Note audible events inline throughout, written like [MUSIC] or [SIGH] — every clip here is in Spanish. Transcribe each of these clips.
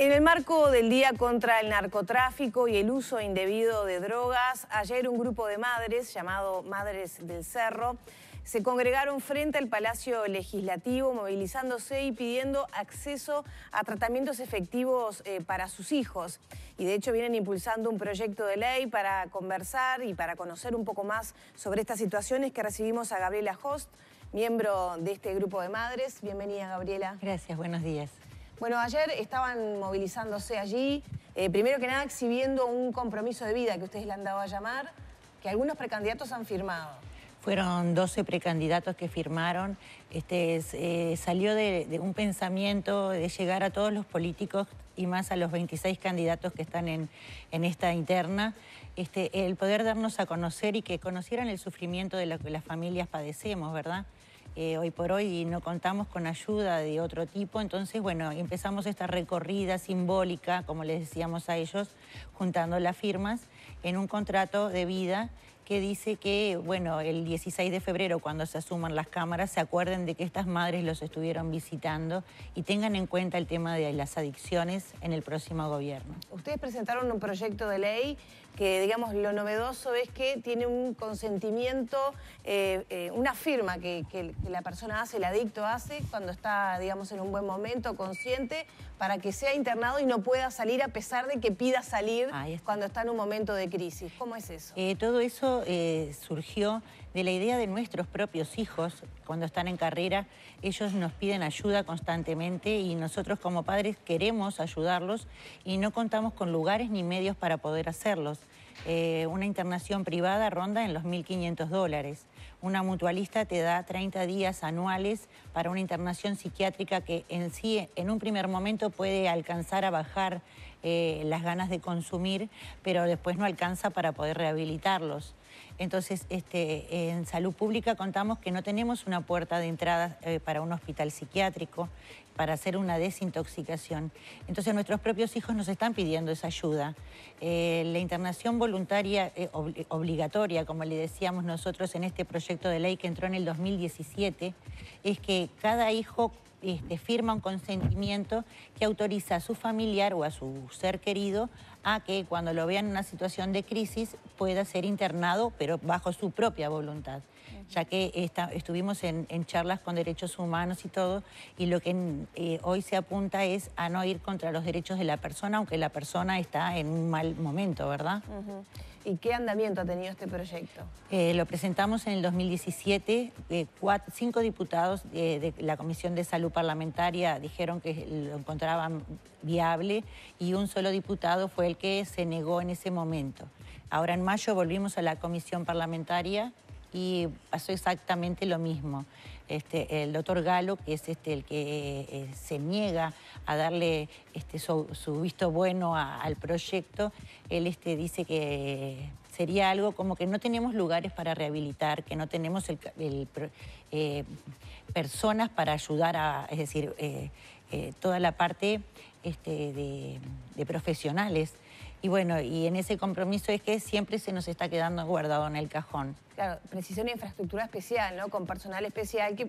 En el marco del Día contra el Narcotráfico y el Uso Indebido de Drogas, ayer un grupo de madres llamado Madres del Cerro se congregaron frente al Palacio Legislativo movilizándose y pidiendo acceso a tratamientos efectivos eh, para sus hijos. Y de hecho vienen impulsando un proyecto de ley para conversar y para conocer un poco más sobre estas situaciones que recibimos a Gabriela Host, miembro de este grupo de madres. Bienvenida, Gabriela. Gracias, buenos días. Bueno, ayer estaban movilizándose allí, eh, primero que nada exhibiendo un compromiso de vida que ustedes le han dado a llamar, que algunos precandidatos han firmado. Fueron 12 precandidatos que firmaron. Este, eh, salió de, un pensamiento de llegar a todos los políticos y más a los 26 candidatos que están en, esta interna, este, el poder darnos a conocer y que conocieran el sufrimiento de lo que las familias padecemos, ¿verdad? Eh, hoy por hoy no contamos con ayuda de otro tipo, entonces bueno, empezamos esta recorrida simbólica, como les decíamos a ellos, juntando las firmas en un contrato de vida que dice que, bueno, el 16 de febrero, cuando se asuman las cámaras, se acuerden de que estas madres los estuvieron visitando y tengan en cuenta el tema de las adicciones en el próximo gobierno. Ustedes presentaron un proyecto de ley que digamos lo novedoso es que tiene un consentimiento, eh, eh, una firma que, la persona hace, el adicto hace, cuando está digamos en un buen momento, consciente, para que sea internado y no pueda salir a pesar de que pida salir cuando está en un momento de crisis. ¿Cómo es eso? Eh, todo eso surgió de la idea de nuestros propios hijos cuando están en carrera. Ellos nos piden ayuda constantemente y nosotros como padres queremos ayudarlos y no contamos con lugares ni medios para poder hacerlos. Eh, una internación privada ronda en los 1.500 dólares. Una mutualista te da 30 días anuales para una internación psiquiátrica que en sí, en un primer momento, puede alcanzar a bajar eh, las ganas de consumir, pero después no alcanza para poder rehabilitarlos. Entonces, este, en salud pública contamos que no tenemos una puerta de entrada eh, para un hospital psiquiátrico, para hacer una desintoxicación. Entonces, nuestros propios hijos nos están pidiendo esa ayuda. Eh, la internación voluntaria eh, obligatoria, como le decíamos nosotros en este proyecto de ley que entró en el 2017, es que cada hijo este, firma un consentimiento que autoriza a su familiar o a su ser querido a que cuando lo vean en una situación de crisis pueda ser internado, pero bajo su propia voluntad ya que estuvimos en, charlas con derechos humanos y todo, y lo que eh, hoy se apunta es a no ir contra los derechos de la persona, aunque la persona está en un mal momento, ¿verdad? ¿Y qué andamiento ha tenido este proyecto? Eh, lo presentamos en el 2017. Eh, cinco diputados de, de la Comisión de Salud Parlamentaria dijeron que lo encontraban viable y un solo diputado fue el que se negó en ese momento. Ahora en mayo volvimos a la Comisión Parlamentaria y pasó exactamente lo mismo. Este, el doctor Galo, que es este, el que eh, se niega a darle este, su, visto bueno al proyecto, él este, dice que sería algo como que no tenemos lugares para rehabilitar, que no tenemos el, eh, personas para ayudar a, es decir, eh, eh, toda la parte este, de, profesionales. Y bueno, y en ese compromiso es que siempre se nos está quedando guardado en el cajón. Claro, precisión y infraestructura especial, ¿no? Con personal especial que,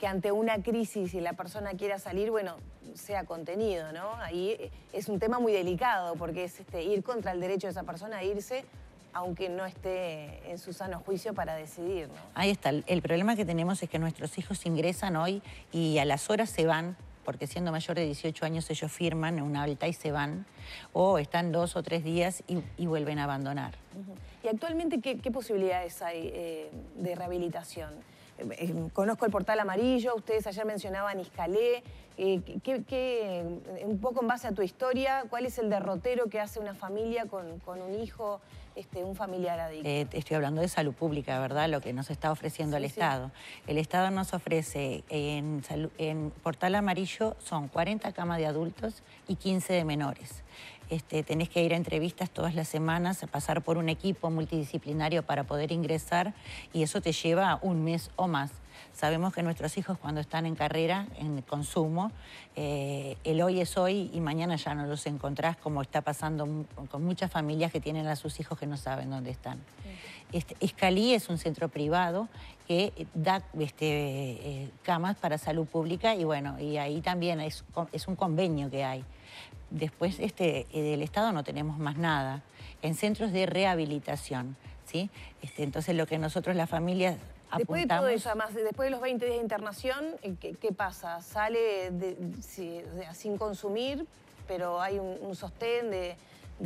que ante una crisis y la persona quiera salir, bueno, sea contenido, ¿no? Ahí es un tema muy delicado porque es este, ir contra el derecho de esa persona a irse aunque no esté en su sano juicio para decidir. Ahí está. El problema que tenemos es que nuestros hijos ingresan hoy y a las horas se van porque siendo mayor de 18 años ellos firman una alta y se van, o están dos o tres días y, vuelven a abandonar. ¿Y actualmente qué, posibilidades hay eh, de rehabilitación? Eh, eh, conozco el portal amarillo, ustedes ayer mencionaban Iscalé. un poco en base a tu historia, ¿cuál es el derrotero que hace una familia con un hijo este, un familiar adicto. Eh, estoy hablando de salud pública, ¿verdad? Lo que nos está ofreciendo el Estado. El Estado nos ofrece en, en Portal Amarillo son 40 camas de adultos y 15 de menores. Este, tenés que ir a entrevistas todas las semanas, a pasar por un equipo multidisciplinario para poder ingresar y eso te lleva un mes o más. Sabemos que nuestros hijos cuando están en carrera, en consumo, eh, el hoy es hoy y mañana ya no los encontrás, como está pasando con muchas familias que tienen a sus hijos que no saben dónde están. Este, Escalí es un centro privado que eh, da este, eh, camas para salud pública y bueno, y ahí también es, un convenio que hay. Después este, del Estado no tenemos más nada. En centros de rehabilitación, entonces lo que nosotros las familias Después de todo eso, además, después de los 20 días de internación, eh, ¿qué, pasa? ¿Sale sin consumir, pero hay un, sostén de,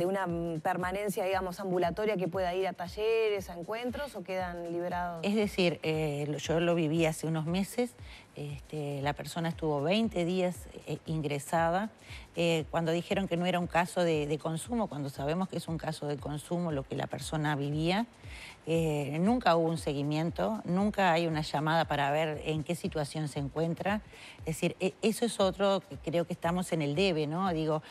una permanencia, digamos, ambulatoria que pueda ir a talleres, a encuentros o quedan liberados? Es decir, eh, yo lo viví hace unos meses, este, la persona estuvo 20 días eh, ingresada. Eh, cuando dijeron que no era un caso de, consumo, cuando sabemos que es un caso de consumo lo que la persona vivía, eh, nunca hubo un seguimiento, nunca hay una llamada para ver en qué situación se encuentra. Es decir, e, eso es otro creo que estamos en el debe, ¿no? Digo,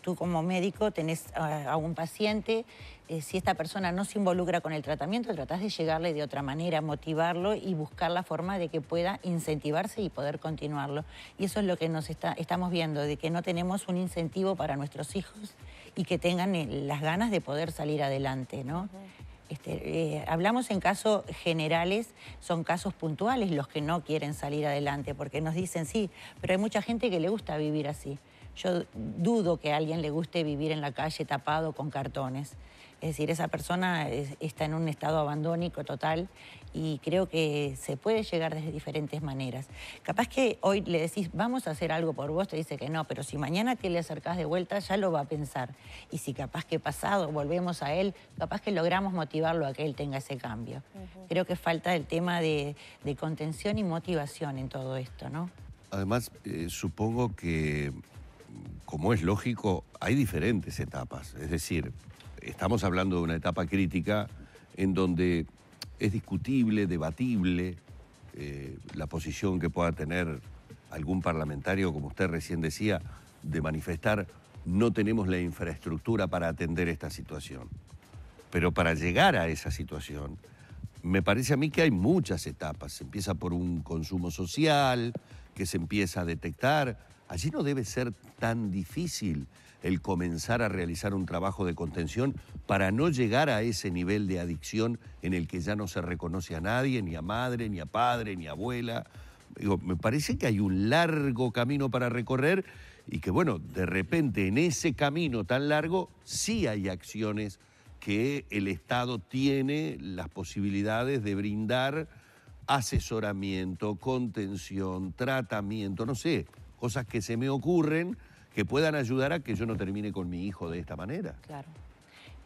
tú como médico tenés a un paciente eh, si esta persona no se involucra con el tratamiento, tratás de llegarle de otra manera, motivarlo y buscar la forma de que pueda incentivarse y poder continuarlo. Y eso es lo que nos está, estamos viendo, de que no tenemos un incentivo para nuestros hijos y que tengan eh, las ganas de poder salir adelante, este, eh, hablamos en casos generales, son casos puntuales los que no quieren salir adelante, porque nos dicen sí, pero hay mucha gente que le gusta vivir así. Yo dudo que a alguien le guste vivir en la calle tapado con cartones. Es decir, esa persona está en un estado abandónico total y creo que se puede llegar desde diferentes maneras. Capaz que hoy le decís, vamos a hacer algo por vos, te dice que no, pero si mañana te le acercás de vuelta ya lo va a pensar. Y si capaz que pasado volvemos a él, capaz que logramos motivarlo a que él tenga ese cambio. Creo que falta el tema de, contención y motivación en todo esto, ¿no? Además, eh, supongo que como es lógico, hay diferentes etapas. Es decir, estamos hablando de una etapa crítica en donde es discutible, debatible eh, la posición que pueda tener algún parlamentario, como usted recién decía, de manifestar no tenemos la infraestructura para atender esta situación. Pero para llegar a esa situación, me parece a mí que hay muchas etapas. Se empieza por un consumo social, que se empieza a detectar allí no debe ser tan difícil el comenzar a realizar un trabajo de contención para no llegar a ese nivel de adicción en el que ya no se reconoce a nadie, ni a madre, ni a padre, ni a abuela. me parece que hay un largo camino para recorrer y que, bueno, de repente en ese camino tan largo sí hay acciones que el Estado tiene las posibilidades de brindar asesoramiento, contención, tratamiento, no sé, cosas que se me ocurren que puedan ayudar a que yo no termine con mi hijo de esta manera. Claro.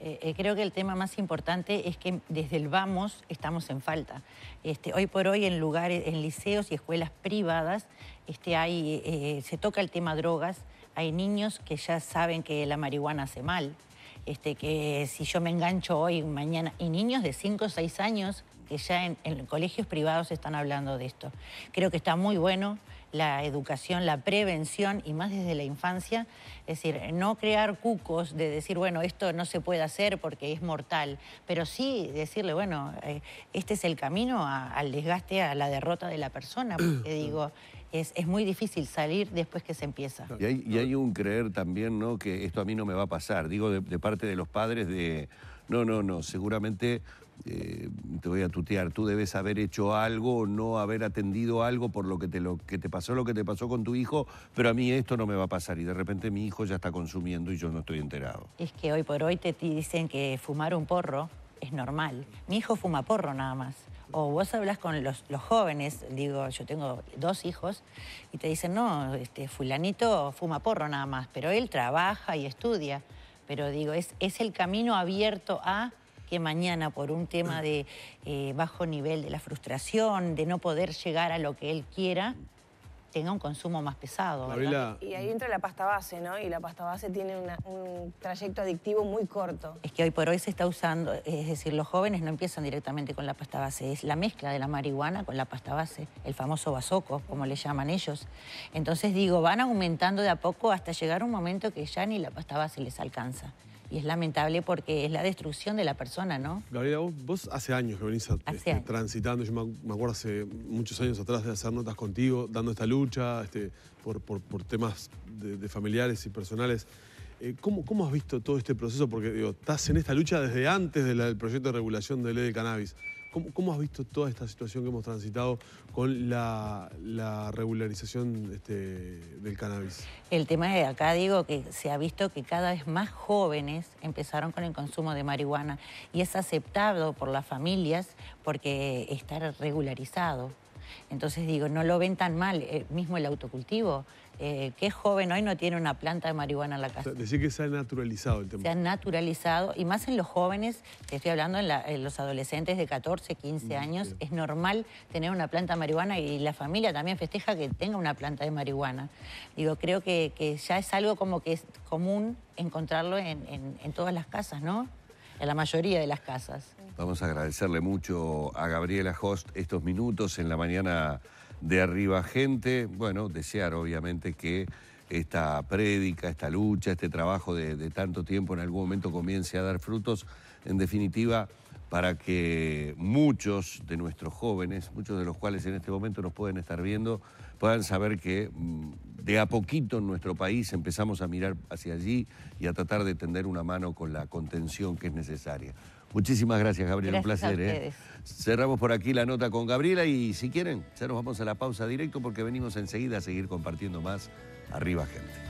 Eh, eh, creo que el tema más importante es que desde el vamos estamos en falta. Este, hoy por hoy en lugares, en liceos y escuelas privadas, este, hay, eh, se toca el tema drogas. Hay niños que ya saben que la marihuana hace mal. Este, que si yo me engancho hoy, mañana, y niños de 5 o 6 años que ya en, colegios privados están hablando de esto. Creo que está muy bueno la educación, la prevención y más desde la infancia, es decir, no crear cucos de decir, bueno, esto no se puede hacer porque es mortal, pero sí decirle, bueno, eh, este es el camino al desgaste, a la derrota de la persona, porque [CLEARS THROAT] digo, es, muy difícil salir después que se empieza. Y hay, un creer también, ¿no? Que esto a mí no me va a pasar, digo, de parte de los padres de, no, no, no, seguramente eh, te voy a tutear, tú debes haber hecho algo, no haber atendido algo por lo que, te, lo que te pasó, lo que te pasó con tu hijo, pero a mí esto no me va a pasar y de repente mi hijo ya está consumiendo y yo no estoy enterado. Es que hoy por hoy te dicen que fumar un porro es normal. Mi hijo fuma porro nada más. O vos hablas con los, los, jóvenes, digo, yo tengo dos hijos, y te dicen, no, este fulanito fuma porro nada más, pero él trabaja y estudia. Pero digo, es, es el camino abierto a que mañana por un tema de eh, bajo nivel de la frustración, de no poder llegar a lo que él quiera, tenga un consumo más pesado. Y ahí entra la pasta base, ¿no? Y la pasta base tiene un trayecto adictivo muy corto. Es que hoy por hoy se está usando, es decir, los jóvenes no empiezan directamente con la pasta base, es la mezcla de la marihuana con la pasta base, el famoso basoco, como le llaman ellos. Entonces digo, van aumentando de a poco hasta llegar un momento que ya ni la pasta base les alcanza y es lamentable porque es la destrucción de la persona, ¿no? Gabriela, vos, hace años que venís este, transitando, yo me, acuerdo hace muchos años atrás de hacer notas contigo, dando esta lucha este, por, por, temas de, familiares y personales. Eh, ¿cómo, has visto todo este proceso? Porque digo, estás en esta lucha desde antes del proyecto de regulación de ley de cannabis. ¿Cómo, has visto toda esta situación que hemos transitado con la, regularización este, del cannabis? El tema es acá digo que se ha visto que cada vez más jóvenes empezaron con el consumo de marihuana y es aceptado por las familias porque está regularizado. Entonces digo, no lo ven tan mal, eh, mismo el autocultivo. Eh, ¿Qué joven hoy no tiene una planta de marihuana en la casa? Decir que se ha naturalizado el tema. Se ha naturalizado, y más en los jóvenes, te estoy hablando en, los adolescentes de 14, 15 mm, años, es normal tener una planta de marihuana y la familia también festeja que tenga una planta de marihuana. Digo, creo que, ya es algo como que es común encontrarlo en todas las casas, ¿no? en la mayoría de las casas. Vamos a agradecerle mucho a Gabriela Host estos minutos en la mañana de Arriba Gente. Bueno, desear obviamente que esta prédica, esta lucha, este trabajo de, de tanto tiempo en algún momento comience a dar frutos. En definitiva, para que muchos de nuestros jóvenes, muchos de los cuales en este momento nos pueden estar viendo, puedan saber que mm, de a poquito en nuestro país empezamos a mirar hacia allí y a tratar de tender una mano con la contención que es necesaria. Muchísimas gracias, Gabriela. un placer. ¿eh? Cerramos por aquí la nota con Gabriela y si quieren, ya nos vamos a la pausa directo porque venimos enseguida a seguir compartiendo más Arriba Gente.